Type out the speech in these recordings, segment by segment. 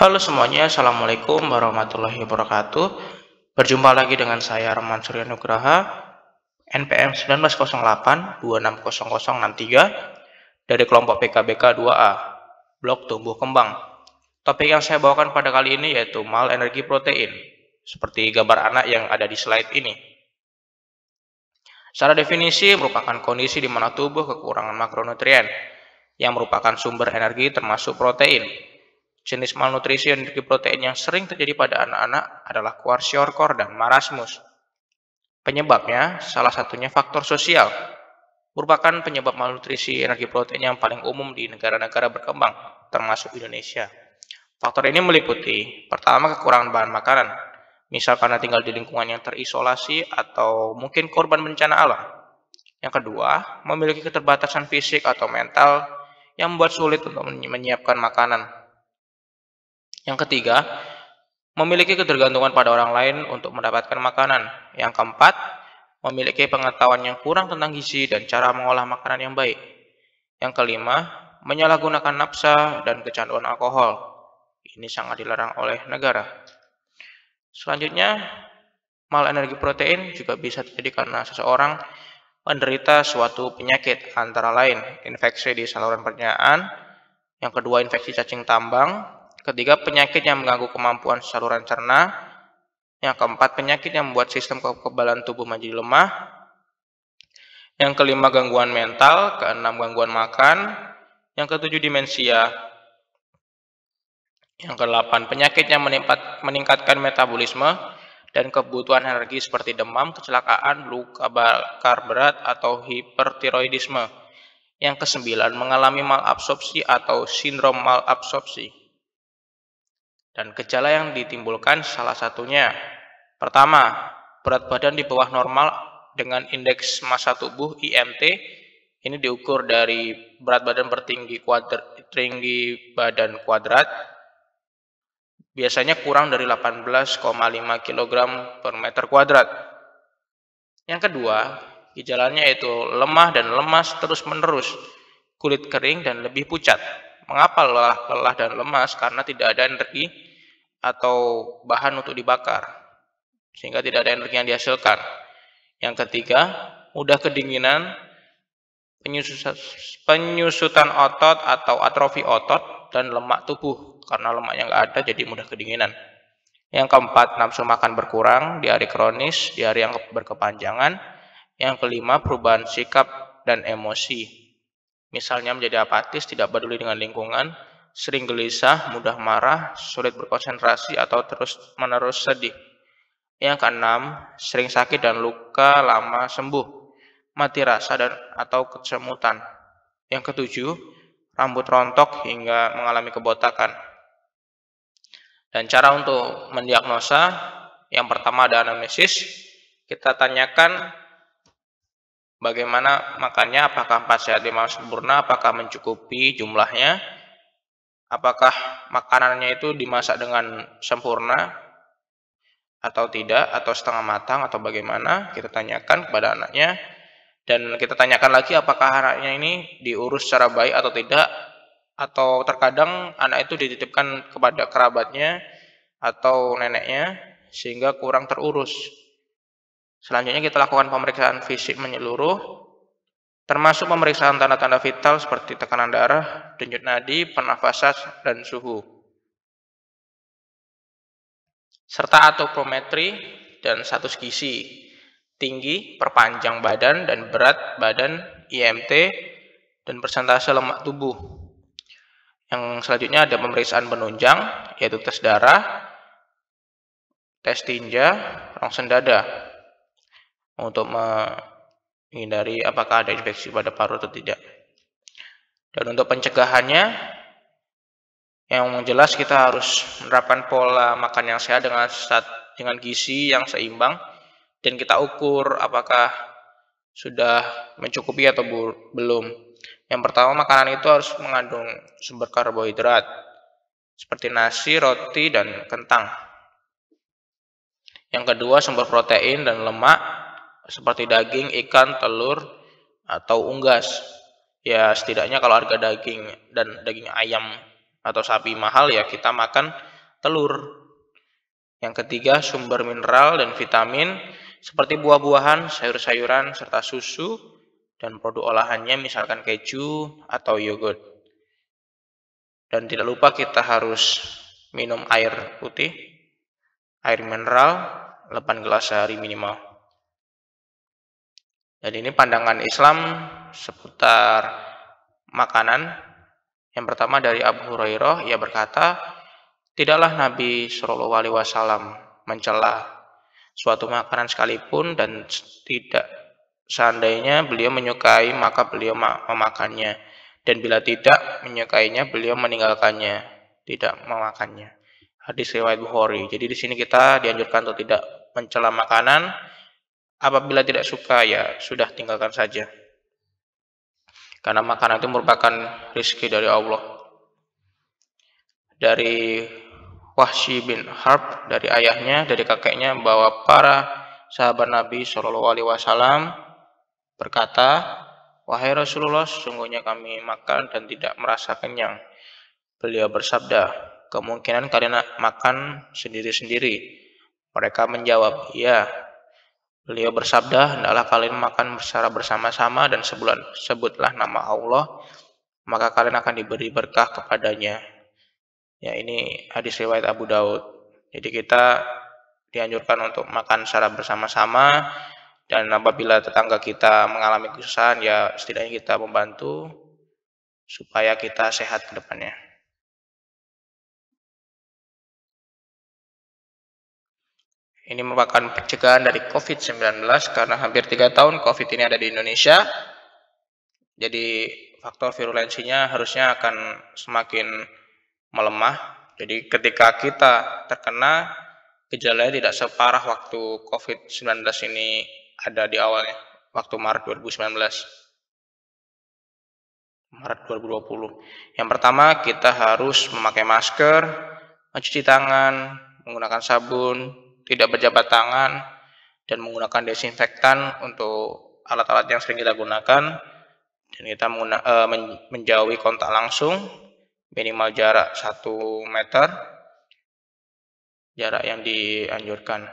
Halo semuanya, Assalamualaikum warahmatullahi wabarakatuh. Berjumpa lagi dengan saya Arman Surya Nugraha, NPM 1908-260063 dari kelompok PKBK 2A, Blok Tumbuh Kembang. Topik yang saya bawakan pada kali ini yaitu mal energi protein, seperti gambar anak yang ada di slide ini. Secara definisi, merupakan kondisi di mana tubuh kekurangan makronutrien, yang merupakan sumber energi termasuk protein, Jenis malnutrisi yang memiliki protein yang sering terjadi pada anak-anak adalah kuarsiorkor dan marasmus. Penyebabnya, salah satunya faktor sosial, merupakan penyebab malnutrisi energi protein yang paling umum di negara-negara berkembang, termasuk Indonesia. Faktor ini meliputi, pertama kekurangan bahan makanan, misal karena tinggal di lingkungan yang terisolasi atau mungkin korban bencana alam. Yang kedua, memiliki keterbatasan fisik atau mental yang membuat sulit untuk menyiapkan makanan yang ketiga, memiliki ketergantungan pada orang lain untuk mendapatkan makanan. Yang keempat, memiliki pengetahuan yang kurang tentang gizi dan cara mengolah makanan yang baik. Yang kelima, menyalahgunakan nafsa dan kecanduan alkohol. Ini sangat dilarang oleh negara. Selanjutnya, mal energi protein juga bisa terjadi karena seseorang menderita suatu penyakit, antara lain infeksi di saluran pencernaan, yang kedua infeksi cacing tambang, Ketiga, penyakit yang mengganggu kemampuan saluran cerna. Yang keempat, penyakit yang membuat sistem kekebalan tubuh menjadi lemah. Yang kelima, gangguan mental. Keenam, gangguan makan. Yang ketujuh, demensia. Yang kedelapan, penyakit yang meningkatkan metabolisme dan kebutuhan energi seperti demam, kecelakaan, luka bakar berat, atau hipertiroidisme. Yang kesembilan, mengalami malabsorpsi atau sindrom malabsorpsi dan gejala yang ditimbulkan salah satunya. Pertama, berat badan di bawah normal dengan indeks massa tubuh IMT ini diukur dari berat badan bertinggi tinggi badan kuadrat biasanya kurang dari 18,5 kg per meter kuadrat. Yang kedua, gejalanya yaitu lemah dan lemas terus-menerus, kulit kering dan lebih pucat. Mengapa lelah, lelah dan lemas? Karena tidak ada energi atau bahan untuk dibakar sehingga tidak ada energi yang dihasilkan. Yang ketiga, mudah kedinginan, penyusutan otot atau atrofi otot dan lemak tubuh karena lemaknya nggak ada jadi mudah kedinginan. Yang keempat, nafsu makan berkurang, di hari kronis, di hari yang berkepanjangan. Yang kelima, perubahan sikap dan emosi. Misalnya menjadi apatis, tidak peduli dengan lingkungan, sering gelisah, mudah marah, sulit berkonsentrasi atau terus-menerus sedih. Yang keenam, sering sakit dan luka lama sembuh, mati rasa dan atau kecemutan. Yang ketujuh, rambut rontok hingga mengalami kebotakan. Dan cara untuk mendiagnosa, yang pertama ada anamnesis, kita tanyakan bagaimana makannya, apakah 4 sehat 5 sempurna, apakah mencukupi jumlahnya, apakah makanannya itu dimasak dengan sempurna atau tidak atau setengah matang atau bagaimana kita tanyakan kepada anaknya dan kita tanyakan lagi apakah anaknya ini diurus secara baik atau tidak atau terkadang anak itu dititipkan kepada kerabatnya atau neneknya sehingga kurang terurus. Selanjutnya kita lakukan pemeriksaan fisik menyeluruh termasuk pemeriksaan tanda-tanda vital seperti tekanan darah, denyut nadi, pernafasan, dan suhu. Serta atopometri dan status gizi, tinggi, perpanjang badan, dan berat badan, IMT, dan persentase lemak tubuh. Yang selanjutnya ada pemeriksaan penunjang, yaitu tes darah, tes tinja, rongsen dada. Untuk menghindari apakah ada infeksi pada paru atau tidak. Dan untuk pencegahannya, yang jelas kita harus menerapkan pola makan yang sehat dengan saat, dengan gizi yang seimbang dan kita ukur apakah sudah mencukupi atau belum. Yang pertama, makanan itu harus mengandung sumber karbohidrat seperti nasi, roti, dan kentang. Yang kedua, sumber protein dan lemak seperti daging, ikan, telur, atau unggas. Ya setidaknya kalau harga daging dan daging ayam atau sapi mahal ya kita makan telur. Yang ketiga sumber mineral dan vitamin seperti buah-buahan, sayur-sayuran, serta susu dan produk olahannya misalkan keju atau yogurt. Dan tidak lupa kita harus minum air putih, air mineral, 8 gelas sehari minimal. Jadi ini pandangan Islam seputar makanan. Yang pertama dari Abu Hurairah, ia berkata, tidaklah Nabi Shallallahu Alaihi Wasallam mencela suatu makanan sekalipun dan tidak seandainya beliau menyukai maka beliau memakannya dan bila tidak menyukainya beliau meninggalkannya tidak memakannya hadis riwayat Bukhari jadi di sini kita dianjurkan untuk tidak mencela makanan Apabila tidak suka, ya sudah tinggalkan saja. Karena makanan itu merupakan rizki dari Allah. Dari Wahsy bin Harb, dari ayahnya, dari kakeknya, bahwa para sahabat Nabi Shallallahu Alaihi Wasallam berkata, Wahai Rasulullah, sungguhnya kami makan dan tidak merasa kenyang. Beliau bersabda, kemungkinan karena makan sendiri-sendiri. Mereka menjawab, ya, Beliau bersabda, "Hendaklah kalian makan secara bersama-sama dan sebulan sebutlah nama Allah, maka kalian akan diberi berkah kepadanya." Ya, ini hadis riwayat Abu Daud. Jadi kita dianjurkan untuk makan secara bersama-sama dan apabila tetangga kita mengalami kesusahan ya setidaknya kita membantu supaya kita sehat ke depannya. Ini merupakan pencegahan dari COVID-19 karena hampir tiga tahun COVID ini ada di Indonesia. Jadi faktor virulensinya harusnya akan semakin melemah. Jadi ketika kita terkena, gejalanya tidak separah waktu COVID-19 ini ada di awalnya, waktu Maret 2019. Maret 2020. Yang pertama, kita harus memakai masker, mencuci tangan, menggunakan sabun, tidak berjabat tangan dan menggunakan desinfektan untuk alat-alat yang sering kita gunakan dan kita mengguna, e, menjauhi kontak langsung minimal jarak 1 meter jarak yang dianjurkan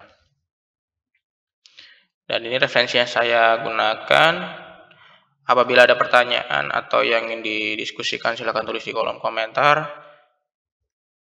dan ini referensi yang saya gunakan apabila ada pertanyaan atau yang ingin didiskusikan silahkan tulis di kolom komentar